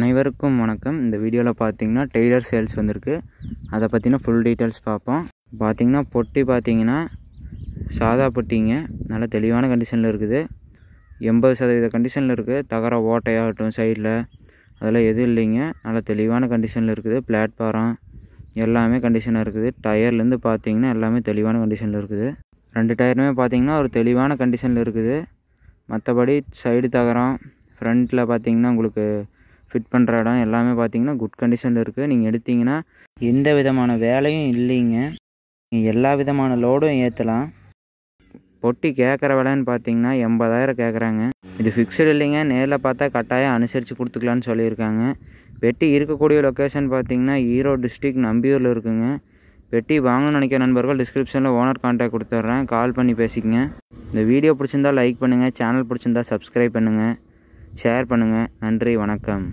அனைவருக்கும் வணக்கம் இந்த வீடியோவில் பார்த்தீங்கன்னா டெய்லர் சேல்ஸ் வந்திருக்கு அதை பற்றினா ஃபுல் டீட்டெயில்ஸ் பார்ப்போம் பார்த்திங்கன்னா பொட்டி பார்த்திங்கன்னா சாதா பொட்டிங்க நல்ல தெளிவான கண்டிஷனில் இருக்குது எண்பது சதவீத கண்டிஷனில் இருக்குது தகர ஓட்டையாகட்டும் சைடில் அதெல்லாம் எதுவும் இல்லைங்க நல்லா தெளிவான கண்டிஷனில் இருக்குது பிளாட்ஃபாரம் எல்லாமே கண்டிஷனாக இருக்குது டயர்லேருந்து பார்த்தீங்கன்னா எல்லாமே தெளிவான கண்டிஷனில் இருக்குது ரெண்டு டயருமே பார்த்தீங்கன்னா ஒரு தெளிவான கண்டிஷனில் இருக்குது மற்றபடி சைடு தகரம் ஃப்ரண்ட்டில் பார்த்தீங்கன்னா உங்களுக்கு ஃபிட் பண்ணுற இடம் எல்லாமே பார்த்தீங்கன்னா குட் கண்டிஷனில் இருக்குது நீங்கள் எடுத்திங்கன்னா எந்த விதமான வேலையும் இல்லைங்க எல்லா விதமான லோடும் ஏற்றலாம் பொட்டி கேட்குற விலைன்னு பார்த்தீங்கன்னா எண்பதாயிரம் கேட்குறாங்க இது ஃபிக்ஸ்டு இல்லைங்க நேரில் பார்த்தா கட்டாயம் அனுசரித்து கொடுத்துக்கலான்னு சொல்லியிருக்காங்க பெட்டி இருக்கக்கூடிய லொக்கேஷன் பார்த்தீங்கன்னா ஈரோடு டிஸ்ட்ரிக் நம்பியூரில் இருக்குங்க பெட்டி வாங்கணும்னு நினைக்கிற நண்பர்கள் டிஸ்கிரிப்ஷனில் ஓனர் கான்டாக்ட் கொடுத்துட்றேன் கால் பண்ணி பேசிக்கங்க இந்த வீடியோ பிடிச்சிருந்தா லைக் பண்ணுங்கள் சேனல் பிடிச்சிருந்தா சப்ஸ்கிரைப் பண்ணுங்கள் ஷேர் பண்ணுங்கள் நன்றி வணக்கம்